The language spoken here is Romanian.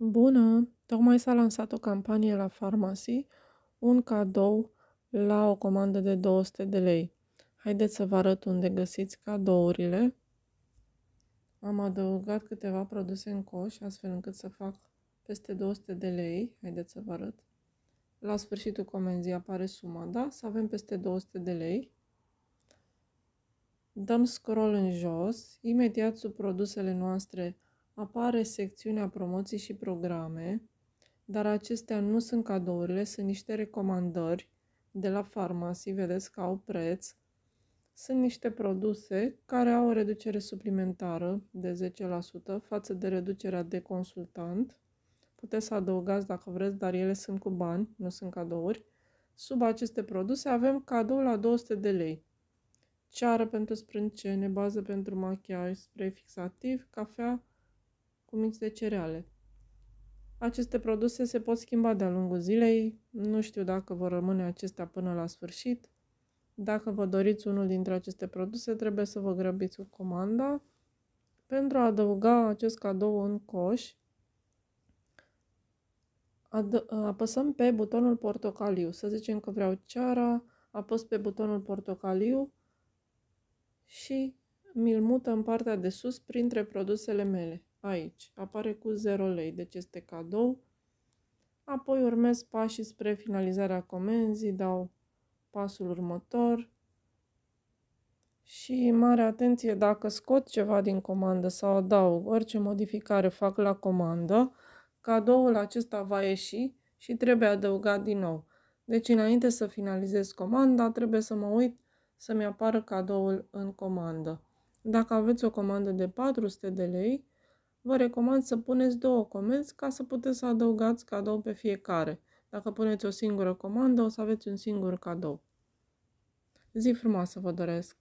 Bună! Tocmai s-a lansat o campanie la Pharmacy, un cadou la o comandă de 200 de lei. Haideți să vă arăt unde găsiți cadourile. Am adăugat câteva produse în coș, astfel încât să fac peste 200 de lei. Haideți să vă arăt. La sfârșitul comenzii apare suma, da? Să avem peste 200 de lei. Dăm scroll în jos. Imediat sub produsele noastre apare secțiunea promoții și programe, dar acestea nu sunt cadourile, sunt niște recomandări de la farmacii, vedeți că au preț. Sunt niște produse care au o reducere suplimentară de 10% față de reducerea de consultant. Puteți să adăugați dacă vreți, dar ele sunt cu bani, nu sunt cadouri. Sub aceste produse avem cadou la 200 de lei. Ceară pentru sprâncene, bază pentru machiaj, spray fixativ, cafea, cu minți de cereale. Aceste produse se pot schimba de-a lungul zilei, nu știu dacă vor rămâne acestea până la sfârșit. Dacă vă doriți unul dintre aceste produse, trebuie să vă grăbiți cu comanda. Pentru a adăuga acest cadou în coș, ad- apăsăm pe butonul portocaliu. Să zicem că vreau ceara, apăs pe butonul portocaliu și mi-l mută în partea de sus printre produsele mele aici. Apare cu 0 lei, deci este cadou. Apoi urmez pașii spre finalizarea comenzii, dau pasul următor. Și mare atenție, dacă scot ceva din comandă sau adaug orice modificare fac la comandă, cadoul acesta va ieși și trebuie adăugat din nou. Deci înainte să finalizez comanda, trebuie să mă uit să-mi apară cadoul în comandă. Dacă aveți o comandă de 400 de lei, Vă recomand să puneți două comenzi ca să puteți să adăugați cadou pe fiecare. Dacă puneți o singură comandă, o să aveți un singur cadou. Zi frumoasă vă doresc!